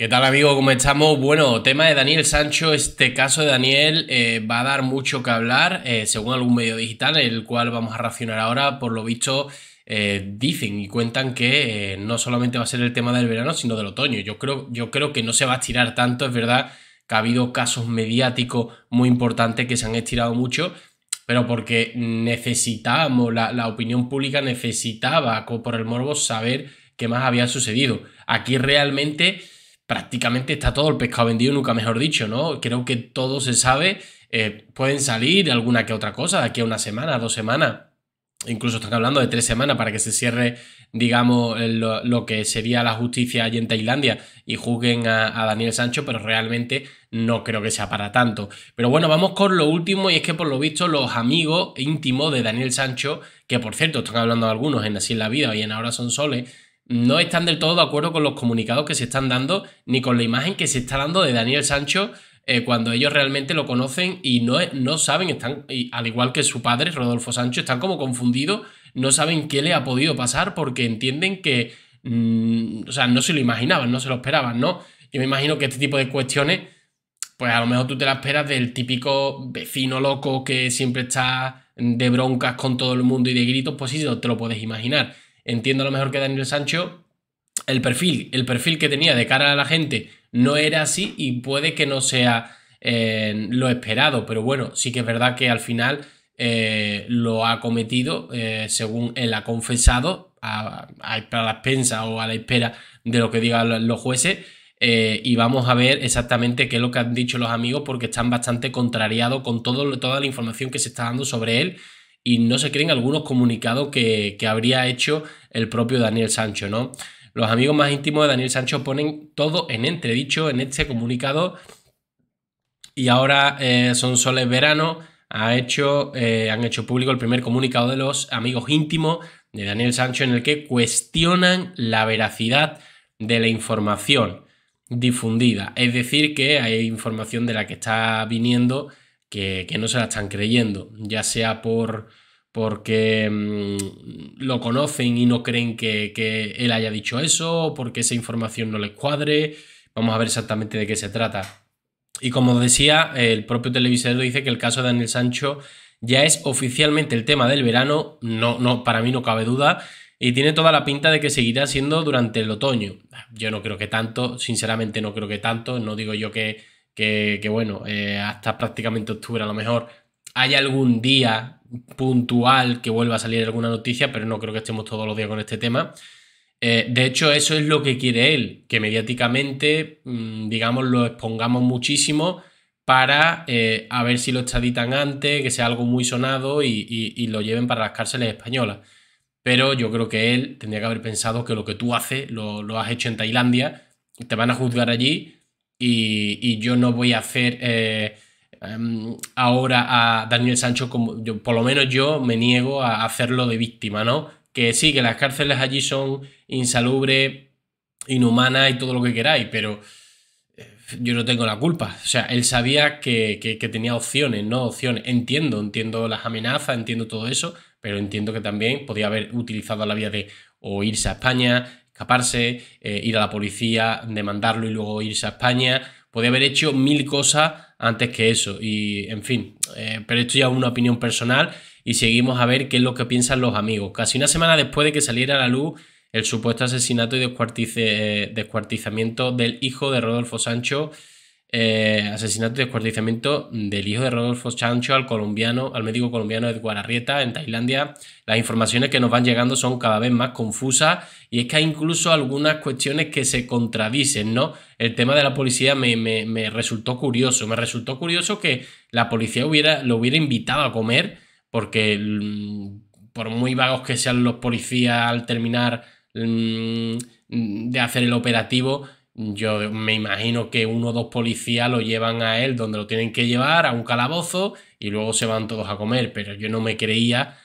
¿Qué tal amigo? ¿Cómo estamos? Bueno, tema de Daniel Sancho, este caso de Daniel eh, va a dar mucho que hablar, eh, según algún medio digital, el cual vamos a racionar ahora, por lo visto eh, dicen y cuentan que no solamente va a ser el tema del verano, sino del otoño. Yo creo, yo creo que no se va a estirar tanto, es verdad que ha habido casos mediáticos muy importantes que se han estirado mucho, pero porque necesitábamos, la, la opinión pública necesitaba, por el morbo, saber qué más había sucedido. Aquí realmente prácticamente está todo el pescado vendido, nunca mejor dicho, ¿no? Creo que todo se sabe. Eh, pueden salir alguna que otra cosa de aquí a una semana, dos semanas. Incluso están hablando de tres semanas para que se cierre, digamos, lo, que sería la justicia allí en Tailandia y juzguen a, Daniel Sancho, pero realmente no creo que sea para tanto. Pero bueno, vamos con lo último y es que por lo visto los amigos íntimos de Daniel Sancho, que por cierto están hablando algunos en Así en la Vida y en Ahora son Soles, no están del todo de acuerdo con los comunicados que se están dando ni con la imagen que se está dando de Daniel Sancho eh, cuando ellos realmente lo conocen y no, no saben, están, al igual que su padre, Rodolfo Sancho, están como confundidos, no saben qué le ha podido pasar porque entienden que, mm, o sea, no se lo imaginaban, no se lo esperaban, ¿no? Yo me imagino que este tipo de cuestiones, pues a lo mejor tú te las esperas del típico vecino loco que siempre está de broncas con todo el mundo y de gritos, pues sí, te lo puedes imaginar entiendo lo mejor que Daniel Sancho, el perfil, el perfil que tenía de cara a la gente no era así y puede que no sea eh, lo esperado, pero bueno, sí que es verdad que al final eh, lo ha cometido, eh, según él ha confesado, a, la expensa o a la espera de lo que digan los jueces. y vamos a ver exactamente qué es lo que han dicho los amigos porque están bastante contrariados con todo, toda la información que se está dando sobre él y no se creen algunos comunicados que, habría hecho el propio Daniel Sancho, ¿no? Los amigos más íntimos de Daniel Sancho ponen todo en entredicho en este comunicado y ahora eh, son soles verano. Ha hecho, eh, han hecho público el primer comunicado de los amigos íntimos de Daniel Sancho en el que cuestionan la veracidad de la información difundida. Es decir, que hay información de la que está viniendo que, no se la están creyendo, ya sea por porque mm, lo conocen y no creen que, él haya dicho eso, o porque esa información no les cuadre. Vamos a ver exactamente de qué se trata. Y como decía, el propio televisor dice que el caso de Daniel Sancho ya es oficialmente el tema del verano, no, no, para mí no cabe duda, y tiene toda la pinta de que seguirá siendo durante el otoño. Yo no creo que tanto, sinceramente no creo que tanto, no digo yo que que, bueno, eh, hasta prácticamente octubre a lo mejor hay algún día puntual que vuelva a salir alguna noticia, pero no creo que estemos todos los días con este tema. Eh, de hecho, eso es lo que quiere él, que mediáticamente, mm, digamos, lo expongamos muchísimo para eh, a ver si lo extraditan antes, que sea algo muy sonado y, lo lleven para las cárceles españolas. Pero yo creo que él tendría que haber pensado que lo que tú haces, lo, lo has hecho en Tailandia, te van a juzgar allí y, yo no voy a hacer eh, em, ahora a Daniel Sancho como yo, por lo menos yo me niego a hacerlo de víctima, ¿no? Que sí, que las cárceles allí son insalubre inhumanas y todo lo que queráis, pero eh, yo no tengo la culpa. O sea, él sabía que, que, tenía opciones, ¿no? Opciones. Entiendo, entiendo las amenazas, entiendo todo eso, pero entiendo que también podía haber utilizado la vía de o irse a España, escaparse, eh, ir a la policía, demandarlo y luego irse a España. puede haber hecho mil cosas antes que eso. Y, en fin, eh, pero esto ya es una opinión personal y seguimos a ver qué es lo que piensan los amigos. Casi una semana después de que saliera a la luz el supuesto asesinato y eh, descuartizamiento del hijo de Rodolfo Sancho, eh, asesinato y descuartizamiento del hijo de Rodolfo Chancho al colombiano, al médico colombiano Edward Arrieta en Tailandia. Las informaciones que nos van llegando son cada vez más confusas y es que hay incluso algunas cuestiones que se contradicen, ¿no? El tema de la policía me, resultó curioso. Me resultó curioso que la policía hubiera, lo hubiera invitado a comer porque mm, por muy vagos que sean los policías al terminar mm, de hacer el operativo, yo me imagino que uno o dos policías lo llevan a él donde lo tienen que llevar, a un calabozo, y luego se van todos a comer. Pero yo no me creía,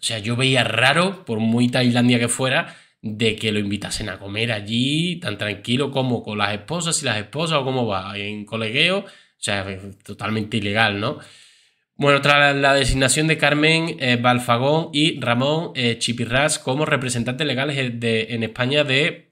o sea, yo veía raro, por muy Tailandia que fuera, de que lo invitasen a comer allí, tan tranquilo como con las esposas, y las esposas o cómo va, en colegueo. O sea, totalmente ilegal, ¿no? Bueno, tras la designación de Carmen eh, Balfagón y Ramón eh, Chipirras como representantes legales eh, de, en España de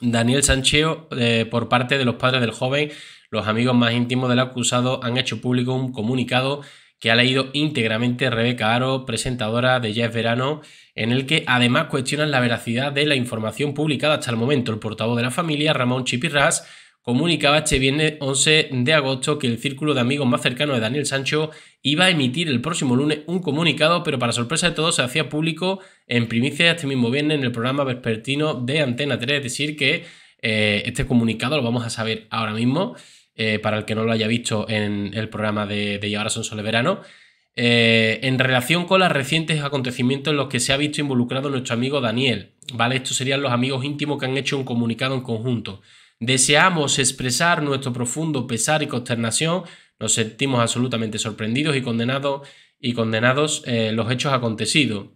Daniel Sancheo, eh, por parte de los padres del joven, los amigos más íntimos del acusado han hecho público un comunicado que ha leído íntegramente Rebeca Aro, presentadora de Jeff Verano, en el que además cuestionan la veracidad de la información publicada hasta el momento. El portavoz de la familia, Ramón Chipirras, comunicaba este viernes 11 de agosto que el círculo de amigos más cercano de Daniel Sancho iba a emitir el próximo lunes un comunicado, pero para sorpresa de todos se hacía público en primicia este mismo viernes en el programa vespertino de Antena 3. Es decir, que eh, este comunicado lo vamos a saber ahora mismo, eh, para el que no lo haya visto en el programa de, de Y ahora son solo verano. Eh, en relación con los recientes acontecimientos en los que se ha visto involucrado nuestro amigo Daniel, ¿vale? Estos serían los amigos íntimos que han hecho un comunicado en conjunto. Deseamos expresar nuestro profundo pesar y consternación nos sentimos absolutamente sorprendidos y condenados y condenados eh, los hechos acontecidos.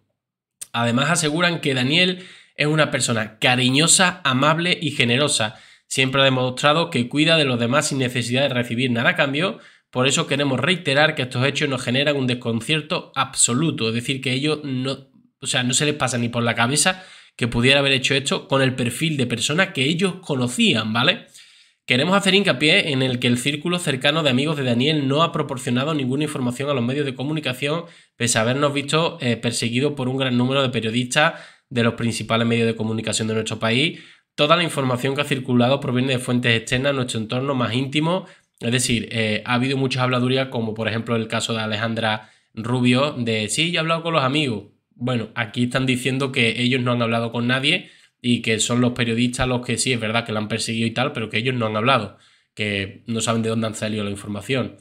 Además aseguran que Daniel es una persona cariñosa, amable y generosa. Siempre ha demostrado que cuida de los demás sin necesidad de recibir nada a cambio. Por eso queremos reiterar que estos hechos nos generan un desconcierto absoluto. Es decir, que ellos no, o sea, no se les pasa ni por la cabeza que pudiera haber hecho esto con el perfil de persona que ellos conocían, ¿vale? Queremos hacer hincapié en el que el círculo cercano de amigos de Daniel no ha proporcionado ninguna información a los medios de comunicación, pese a habernos visto eh, perseguidos por un gran número de periodistas de los principales medios de comunicación de nuestro país. Toda la información que ha circulado proviene de fuentes externas a nuestro entorno más íntimo, es decir, eh, ha habido muchas habladurías, como por ejemplo el caso de Alejandra Rubio, de sí, yo he hablado con los amigos. Bueno, aquí están diciendo que ellos no han hablado con nadie, y que son los periodistas los que sí, es verdad que la han perseguido y tal, pero que ellos no han hablado, que no saben de dónde han salido la información.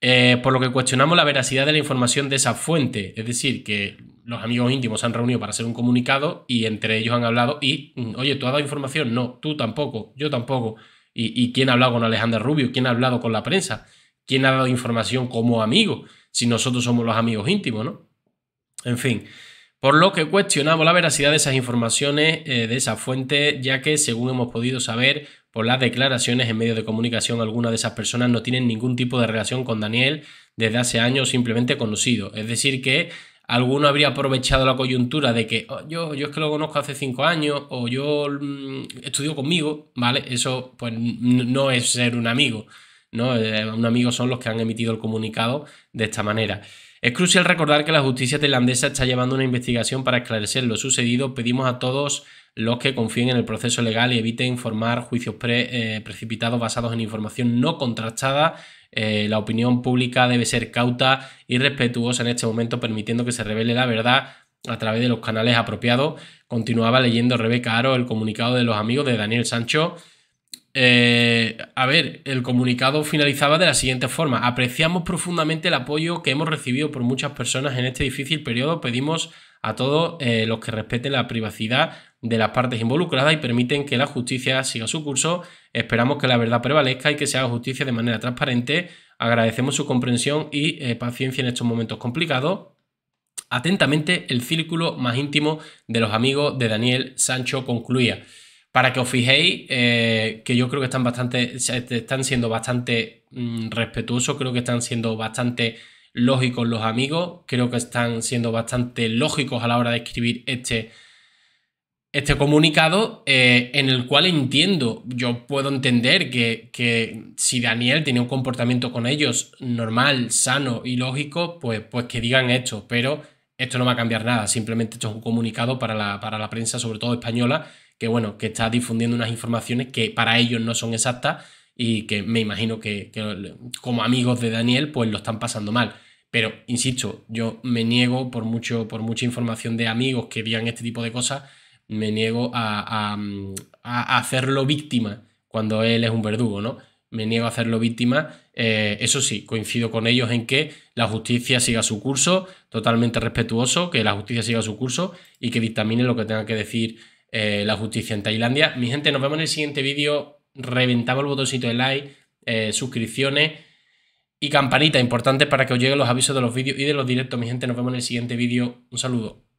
Eh, por lo que cuestionamos la veracidad de la información de esa fuente, es decir, que los amigos íntimos se han reunido para hacer un comunicado y entre ellos han hablado y, mm, oye, ¿tú has dado información? No, tú tampoco, yo tampoco. ¿Y, y quién ha hablado con Alejandra Rubio? ¿Quién ha hablado con la prensa? ¿Quién ha dado información como amigo? Si nosotros somos los amigos íntimos, ¿no? En fin por lo que cuestionamos la veracidad de esas informaciones eh, de esa fuente, ya que según hemos podido saber por las declaraciones en medios de comunicación, algunas de esas personas no tienen ningún tipo de relación con Daniel desde hace años, simplemente conocido. Es decir, que alguno habría aprovechado la coyuntura de que oh, yo, yo es que lo conozco hace cinco años o yo mm, estudio conmigo, ¿vale? Eso pues no es ser un amigo. ¿no? Eh, un amigo son los que han emitido el comunicado de esta manera. Es crucial recordar que la justicia tailandesa está llevando una investigación para esclarecer lo sucedido. Pedimos a todos los que confíen en el proceso legal y eviten formar juicios eh, precipitados basados en información no contrastada. Eh, la opinión pública debe ser cauta y respetuosa en este momento, permitiendo que se revele la verdad a través de los canales apropiados. Continuaba leyendo Rebeca Aro el comunicado de los amigos de Daniel Sancho eh, a ver, el comunicado finalizaba de la siguiente forma. Apreciamos profundamente el apoyo que hemos recibido por muchas personas en este difícil periodo. Pedimos a todos eh, los que respeten la privacidad de las partes involucradas y permiten que la justicia siga su curso. Esperamos que la verdad prevalezca y que se haga justicia de manera transparente. Agradecemos su comprensión y eh, paciencia en estos momentos complicados. Atentamente, el círculo más íntimo de los amigos de Daniel Sancho concluía para que os fijéis, eh, que yo creo que están bastante, están siendo bastante mm, respetuosos, creo que están siendo bastante lógicos los amigos, creo que están siendo bastante lógicos a la hora de escribir este, este comunicado, eh, en el cual entiendo, yo puedo entender que, si Daniel tiene un comportamiento con ellos normal, sano y lógico, pues, pues que digan esto, pero esto no va a cambiar nada, simplemente esto es un comunicado para la, para la prensa, sobre todo española, que bueno, que está difundiendo unas informaciones que para ellos no son exactas y que me imagino que, como amigos de Daniel pues lo están pasando mal. Pero, insisto, yo me niego por, mucho, por mucha información de amigos que digan este tipo de cosas, me niego a, hacerlo víctima cuando él es un verdugo, ¿no? Me niego a hacerlo víctima. Eh, eso sí, coincido con ellos en que la justicia siga su curso, totalmente respetuoso, que la justicia siga su curso y que dictamine lo que tenga que decir eh, la justicia en Tailandia. Mi gente, nos vemos en el siguiente vídeo. reventaba el botoncito de like, eh, suscripciones y campanita, importante para que os lleguen los avisos de los vídeos y de los directos. Mi gente, nos vemos en el siguiente vídeo. Un saludo.